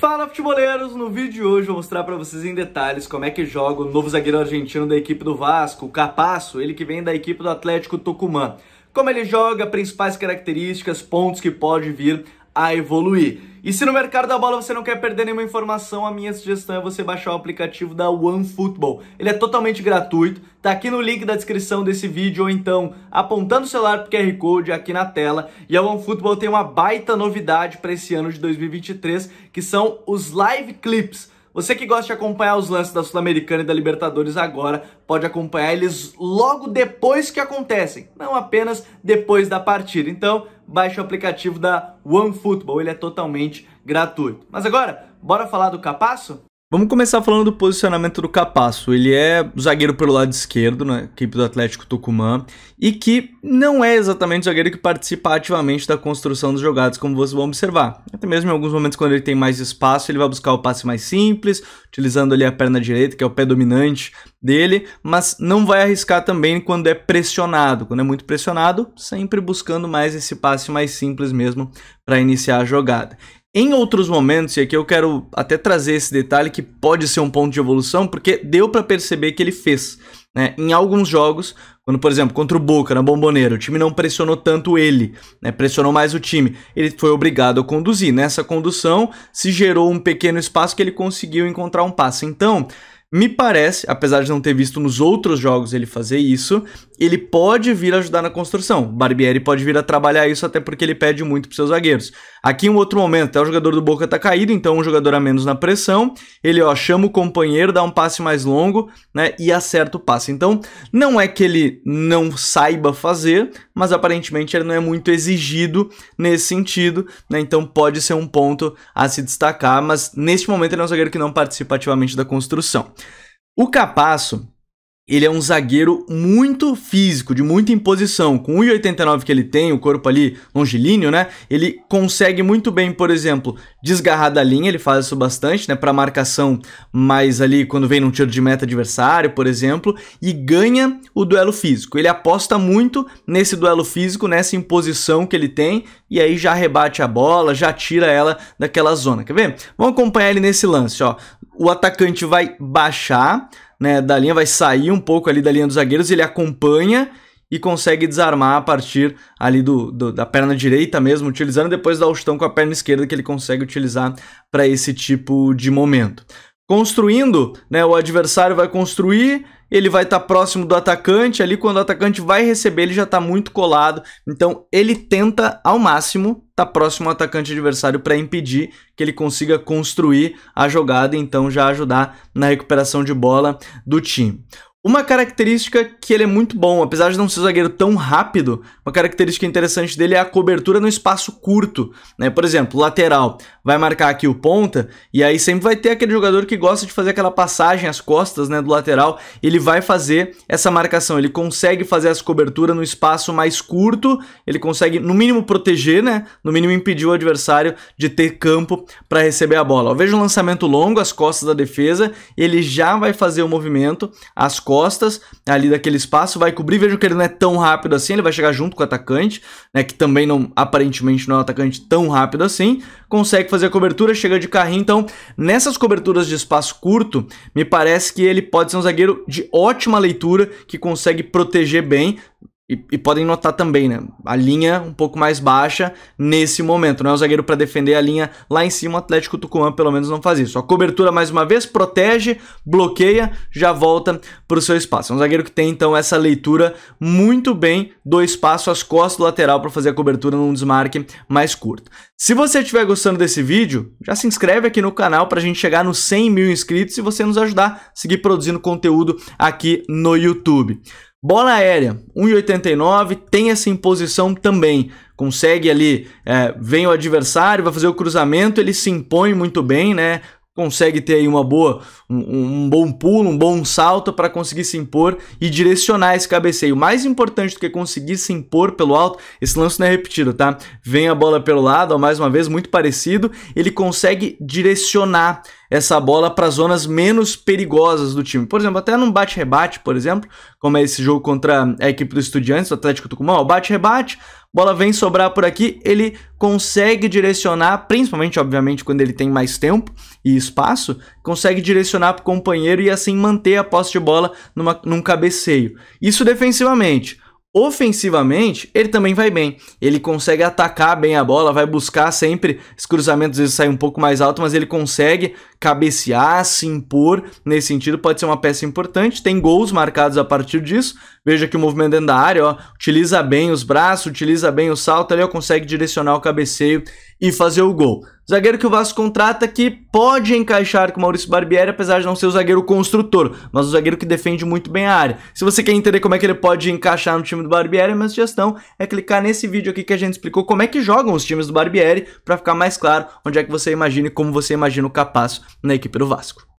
Fala futeboleiros! No vídeo de hoje eu vou mostrar para vocês em detalhes como é que joga o novo zagueiro argentino da equipe do Vasco, o Capasso, ele que vem da equipe do Atlético Tucumã. Como ele joga, principais características, pontos que pode vir a evoluir. E se no mercado da bola você não quer perder nenhuma informação, a minha sugestão é você baixar o aplicativo da OneFootball. Ele é totalmente gratuito, tá aqui no link da descrição desse vídeo ou então apontando o celular pro QR Code aqui na tela. E a OneFootball tem uma baita novidade para esse ano de 2023, que são os live clips. Você que gosta de acompanhar os lances da Sul-Americana e da Libertadores agora, pode acompanhar eles logo depois que acontecem, não apenas depois da partida. Então, baixe o aplicativo da OneFootball, ele é totalmente gratuito. Mas agora, bora falar do Capasso? Vamos começar falando do posicionamento do Capasso. Ele é zagueiro pelo lado esquerdo na equipe do Atlético Tucumã e que não é exatamente o zagueiro que participa ativamente da construção dos jogados, como vocês vão observar. Até mesmo em alguns momentos, quando ele tem mais espaço, ele vai buscar o passe mais simples, utilizando ali a perna direita, que é o pé dominante dele, mas não vai arriscar também quando é pressionado. Quando é muito pressionado, sempre buscando mais esse passe mais simples mesmo para iniciar a jogada. Em outros momentos, e aqui eu quero até trazer esse detalhe que pode ser um ponto de evolução, porque deu para perceber que ele fez. Né? Em alguns jogos, quando, por exemplo, contra o Boca na Bomboneira, o time não pressionou tanto ele, né? pressionou mais o time. Ele foi obrigado a conduzir. Nessa condução, se gerou um pequeno espaço que ele conseguiu encontrar um passe. Então, me parece, apesar de não ter visto nos outros jogos ele fazer isso, ele pode vir ajudar na construção. Barbieri pode vir a trabalhar isso até porque ele pede muito para seus zagueiros. Aqui um outro momento, até o jogador do Boca tá caído, então um jogador a menos na pressão, ele ó, chama o companheiro, dá um passe mais longo, né, e acerta o passe. Então, não é que ele não saiba fazer, mas aparentemente ele não é muito exigido nesse sentido, né? Então pode ser um ponto a se destacar, mas neste momento ele é um zagueiro que não participa ativamente da construção. O Capasso ele é um zagueiro muito físico, de muita imposição. Com 1,89 que ele tem, o corpo ali longilíneo, né? Ele consegue muito bem, por exemplo, desgarrar da linha, ele faz isso bastante, né? Para marcação, mais ali quando vem num tiro de meta adversário, por exemplo, e ganha o duelo físico. Ele aposta muito nesse duelo físico, nessa imposição que ele tem, e aí já rebate a bola, já tira ela daquela zona. Quer ver? Vamos acompanhar ele nesse lance, ó. O atacante vai baixar, né, da linha, vai sair um pouco ali da linha dos zagueiros, ele acompanha e consegue desarmar a partir ali do, do, da perna direita mesmo, utilizando depois da chutão com a perna esquerda que ele consegue utilizar para esse tipo de momento. Construindo, né, o adversário vai construir, ele vai estar tá próximo do atacante, ali quando o atacante vai receber, ele já está muito colado. Então ele tenta ao máximo está próximo ao atacante adversário para impedir que ele consiga construir a jogada e então já ajudar na recuperação de bola do time. Uma característica que ele é muito bom, apesar de não ser um zagueiro tão rápido, uma característica interessante dele é a cobertura no espaço curto. Né? Por exemplo, lateral vai marcar aqui o ponta, e aí sempre vai ter aquele jogador que gosta de fazer aquela passagem às costas né, do lateral. Ele vai fazer essa marcação, ele consegue fazer essa cobertura no espaço mais curto, ele consegue, no mínimo, proteger, né? no mínimo, impedir o adversário de ter campo para receber a bola. Veja um lançamento longo às costas da defesa, ele já vai fazer o movimento às costas costas ali daquele espaço, vai cobrir, vejo que ele não é tão rápido assim, ele vai chegar junto com o atacante, né, que também não aparentemente não é um atacante tão rápido assim, consegue fazer a cobertura, chega de carrinho, então nessas coberturas de espaço curto, me parece que ele pode ser um zagueiro de ótima leitura, que consegue proteger bem, e, e, podem notar também, né? A linha um pouco mais baixa nesse momento. Não é um zagueiro para defender a linha lá em cima. O Atlético Tucumã pelo menos não faz isso. A cobertura mais uma vez protege, bloqueia, já volta para o seu espaço. É um zagueiro que tem então essa leitura muito bem do espaço às costas do lateral para fazer a cobertura num desmarque mais curto. Se você estiver gostando desse vídeo, já se inscreve aqui no canal para a gente chegar nos 100 mil inscritos e você nos ajudar a seguir produzindo conteúdo aqui no YouTube. Bola aérea, 1,89, tem essa imposição também. Consegue ali, é, vem o adversário, vai fazer o cruzamento, ele se impõe muito bem, né? consegue ter aí uma boa, um, um bom pulo, um bom salto para conseguir se impor e direcionar esse cabeceio. Mais importante do que conseguir se impor pelo alto, esse lance não é repetido, tá? Vem a bola pelo lado, ó, mais uma vez, muito parecido, ele consegue direcionar essa bola para zonas menos perigosas do time. Por exemplo, até num bate-rebate, por exemplo, como é esse jogo contra a equipe do Estudiantes, o Atlético Tucumã, bate-rebate, bola vem sobrar por aqui, ele consegue direcionar, principalmente, obviamente, quando ele tem mais tempo e espaço, consegue direcionar para o companheiro e assim manter a posse de bola numa, num cabeceio. Isso defensivamente. Ofensivamente, ele também vai bem. Ele consegue atacar bem a bola, vai buscar sempre. Os cruzamentos às vezes saem um pouco mais alto, mas ele consegue cabecear, se impor nesse sentido, pode ser uma peça importante. Tem gols marcados a partir disso. Veja que o movimento dentro da área, ó, utiliza bem os braços, utiliza bem o salto ali, ó, consegue direcionar o cabeceio e fazer o gol. Zagueiro que o Vasco contrata que pode encaixar com o Maurício Barbieri, apesar de não ser o zagueiro construtor, mas o zagueiro que defende muito bem a área. Se você quer entender como é que ele pode encaixar no time do Barbieri, a minha sugestão é clicar nesse vídeo aqui que a gente explicou como é que jogam os times do Barbieri, para ficar mais claro onde é que você imagina e como você imagina o capaço na equipe do Vasco.